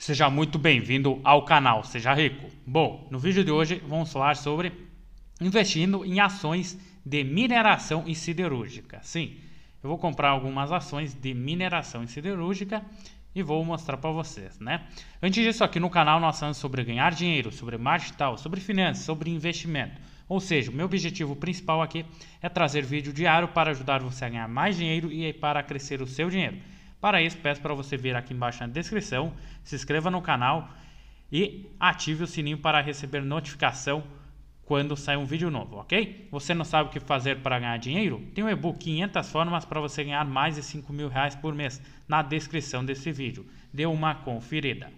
Seja muito bem-vindo ao canal Seja Rico. Bom, no vídeo de hoje vamos falar sobre investindo em ações de mineração e siderúrgica. Sim, eu vou comprar algumas ações de mineração e siderúrgica e vou mostrar para vocês, né? Antes disso, aqui no canal nós falamos sobre ganhar dinheiro, sobre marketing tal, sobre finanças, sobre investimento. Ou seja, o meu objetivo principal aqui é trazer vídeo diário para ajudar você a ganhar mais dinheiro e para crescer o seu dinheiro. Para isso, peço para você vir aqui embaixo na descrição, se inscreva no canal e ative o sininho para receber notificação quando sair um vídeo novo, ok? Você não sabe o que fazer para ganhar dinheiro? Tem um e-book 500 formas para você ganhar mais de 5 mil reais por mês na descrição desse vídeo. Dê uma conferida.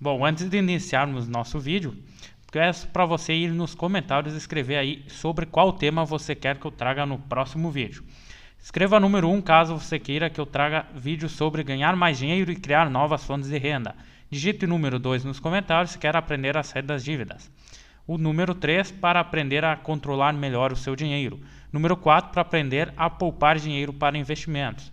Bom, antes de iniciarmos nosso vídeo, peço para você ir nos comentários e escrever aí sobre qual tema você quer que eu traga no próximo vídeo. Escreva número 1 caso você queira que eu traga vídeos sobre ganhar mais dinheiro e criar novas fontes de renda. Digite número 2 nos comentários se quer aprender a sair das dívidas. O número 3 para aprender a controlar melhor o seu dinheiro. Número 4 para aprender a poupar dinheiro para investimentos.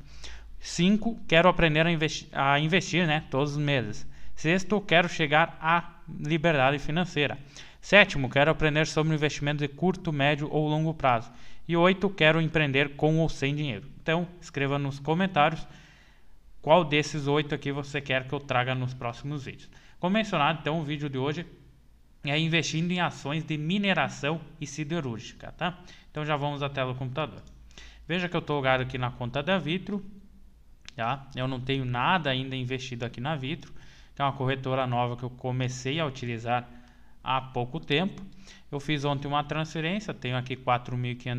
5. Quero aprender a, investi a investir né, todos os meses. Sexto, quero chegar à liberdade financeira. Sétimo, quero aprender sobre investimento de curto, médio ou longo prazo. E oito, quero empreender com ou sem dinheiro. Então, escreva nos comentários qual desses oito aqui você quer que eu traga nos próximos vídeos. Como mencionado, então, o vídeo de hoje é investindo em ações de mineração e siderúrgica, tá? Então, já vamos à tela do computador. Veja que eu estou ligado aqui na conta da Vitro, tá? Eu não tenho nada ainda investido aqui na Vitro, que é uma corretora nova que eu comecei a utilizar há pouco tempo. Eu fiz ontem uma transferência, tenho aqui R$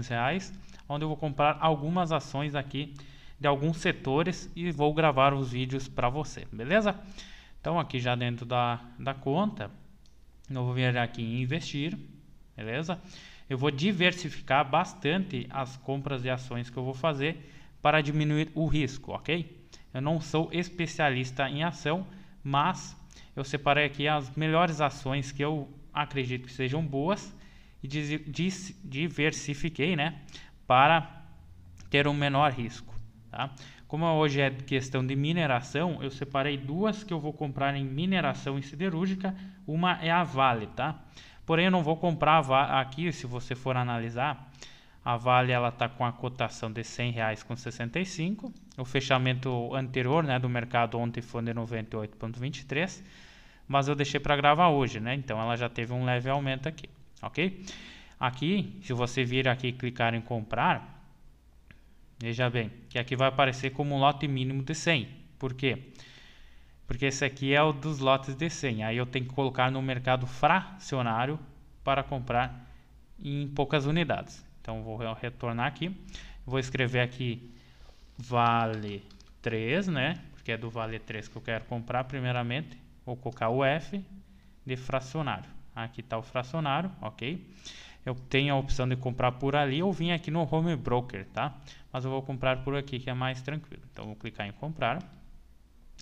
reais onde eu vou comprar algumas ações aqui de alguns setores e vou gravar os vídeos para você, beleza? Então aqui já dentro da, da conta, eu vou vir aqui em investir, beleza? Eu vou diversificar bastante as compras de ações que eu vou fazer para diminuir o risco, ok? Eu não sou especialista em ação, mas eu separei aqui as melhores ações que eu acredito que sejam boas e diversifiquei, né, para ter um menor risco, tá? Como hoje é questão de mineração, eu separei duas que eu vou comprar em mineração e siderúrgica, uma é a Vale, tá? Porém, eu não vou comprar aqui, se você for analisar, a Vale ela está com a cotação de R$ 100,65. O fechamento anterior né, do mercado ontem foi de 98,23 mas eu deixei para gravar hoje, né? Então ela já teve um leve aumento aqui, ok? Aqui, se você vir aqui e clicar em comprar, veja bem, que aqui vai aparecer como um lote mínimo de 100. Por quê? Porque esse aqui é o dos lotes de 100. Aí eu tenho que colocar no mercado fracionário para comprar em poucas unidades. Então vou retornar aqui, vou escrever aqui vale 3, né? Porque é do vale 3 que eu quero comprar primeiramente Vou colocar o F de fracionário. Aqui está o fracionário, ok? Eu tenho a opção de comprar por ali ou vim aqui no Home Broker, tá? Mas eu vou comprar por aqui que é mais tranquilo. Então vou clicar em comprar.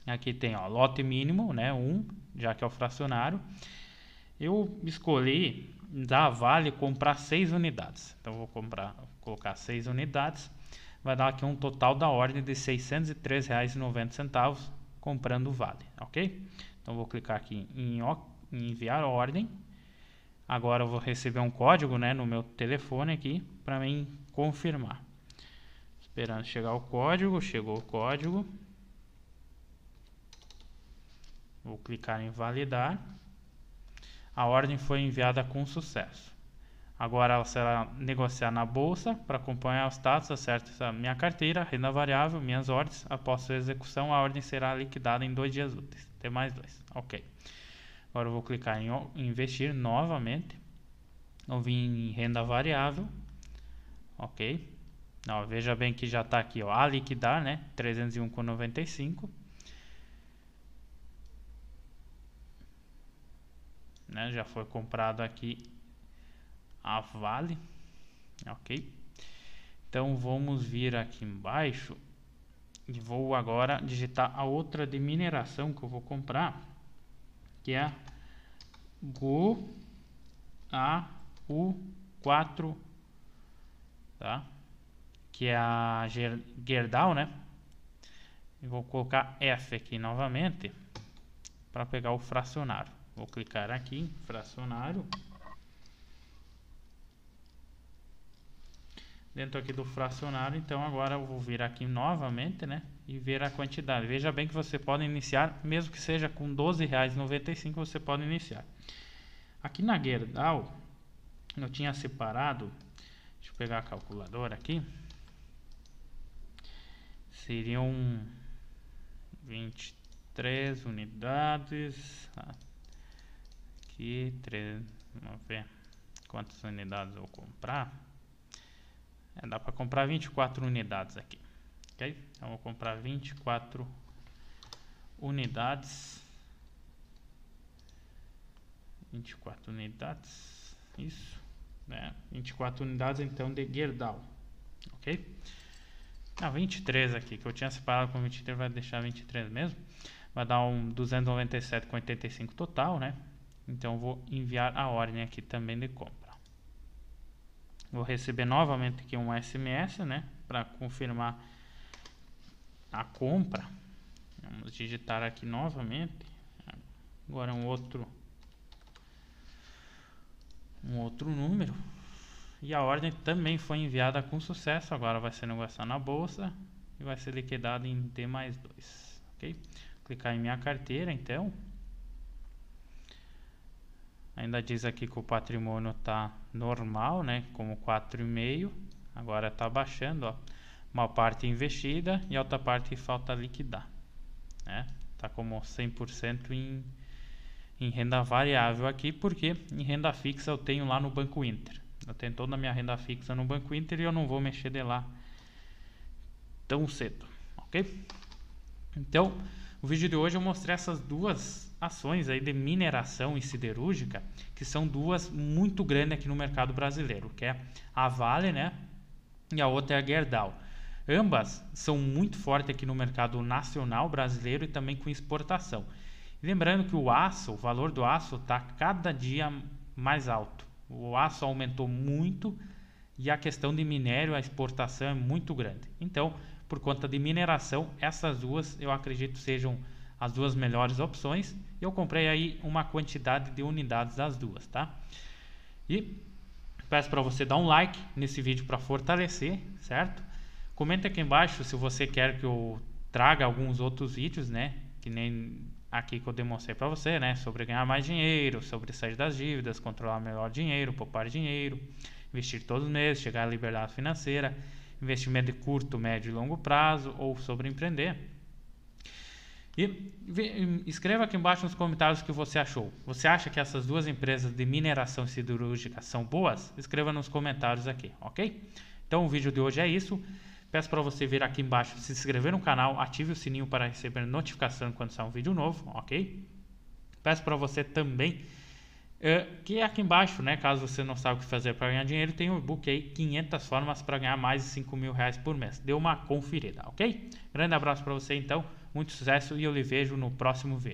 Aqui tem ó, lote mínimo, né? 1, um, já que é o fracionário. Eu escolhi da Vale comprar 6 unidades. Então vou comprar, vou colocar 6 unidades. Vai dar aqui um total da ordem de R$ 603,90 comprando o vale, ok? Então vou clicar aqui em, em enviar ordem. Agora eu vou receber um código, né, no meu telefone aqui para mim confirmar. Esperando chegar o código, chegou o código. Vou clicar em validar. A ordem foi enviada com sucesso. Agora será negociar na bolsa para acompanhar os status, acerta a minha carteira, renda variável, minhas ordens. Após sua execução, a ordem será liquidada em dois dias úteis. Tem mais dois. Ok. Agora eu vou clicar em investir novamente. Eu vim em renda variável. Ok. Ó, veja bem que já está aqui ó, a liquidar, né? 301,95. Né, já foi comprado aqui a Vale, ok? Então vamos vir aqui embaixo e vou agora digitar a outra de mineração que eu vou comprar, que é Go A U 4, tá? Que é a Gerdau, né? E vou colocar F aqui novamente para pegar o fracionário. Vou clicar aqui em fracionário. dentro aqui do fracionário. Então agora eu vou vir aqui novamente, né? E ver a quantidade. Veja bem que você pode iniciar, mesmo que seja com R$12,95, você pode iniciar. Aqui na Gerdau, eu tinha separado, deixa eu pegar a calculadora aqui. Seriam 23 unidades. Aqui, 3, vamos ver quantas unidades eu vou comprar. É, dá para comprar 24 unidades aqui. Ok? Então vou comprar 24 unidades. 24 unidades. Isso. Né? 24 unidades então de Gerdau. Ok? Ah, 23 aqui, que eu tinha separado com 23, vai deixar 23 mesmo. Vai dar um 297,85 total, né? Então vou enviar a ordem aqui também de compra. Vou receber novamente aqui um SMS, né? Para confirmar a compra. Vamos digitar aqui novamente. Agora um outro um outro número. E a ordem também foi enviada com sucesso. Agora vai ser negociada na bolsa e vai ser liquidada em T mais 2. Ok? Clicar em minha carteira, então. Ainda diz aqui que o patrimônio está normal, né? Como 4,5. Agora está baixando, ó. Uma parte investida e outra parte falta liquidar, né? Tá como 100% em, em renda variável aqui, porque em renda fixa eu tenho lá no Banco Inter. Eu tenho toda a minha renda fixa no Banco Inter e eu não vou mexer de lá tão cedo, ok? Então, o vídeo de hoje eu mostrei essas duas ações aí de mineração e siderúrgica, que são duas muito grandes aqui no mercado brasileiro, que é a Vale, né? E a outra é a Gerdau. Ambas são muito fortes aqui no mercado nacional brasileiro e também com exportação. lembrando que o aço, o valor do aço está cada dia mais alto. O aço aumentou muito e a questão de minério, a exportação é muito grande. Então, por conta de mineração, essas duas eu acredito sejam as duas melhores opções. Eu comprei aí uma quantidade de unidades das duas, tá? E peço para você dar um like nesse vídeo para fortalecer, certo? Comenta aqui embaixo se você quer que eu traga alguns outros vídeos, né? Que nem aqui que eu demonstrei para você, né? Sobre ganhar mais dinheiro, sobre sair das dívidas, controlar melhor dinheiro, poupar dinheiro, investir todos os meses, chegar à liberdade financeira investimento de curto, médio e longo prazo ou sobre empreender. E escreva aqui embaixo nos comentários o que você achou. Você acha que essas duas empresas de mineração siderúrgica são boas? Escreva nos comentários aqui, ok? Então o vídeo de hoje é isso. Peço para você vir aqui embaixo, se inscrever no canal, ative o sininho para receber notificação quando sair um vídeo novo, ok? Peço para você também é, que é aqui embaixo, né? Caso você não saiba o que fazer para ganhar dinheiro, tem um e-book aí, 500 formas para ganhar mais de 5 mil reais por mês. Dê uma conferida, ok? Grande abraço para você então, muito sucesso e eu lhe vejo no próximo vídeo.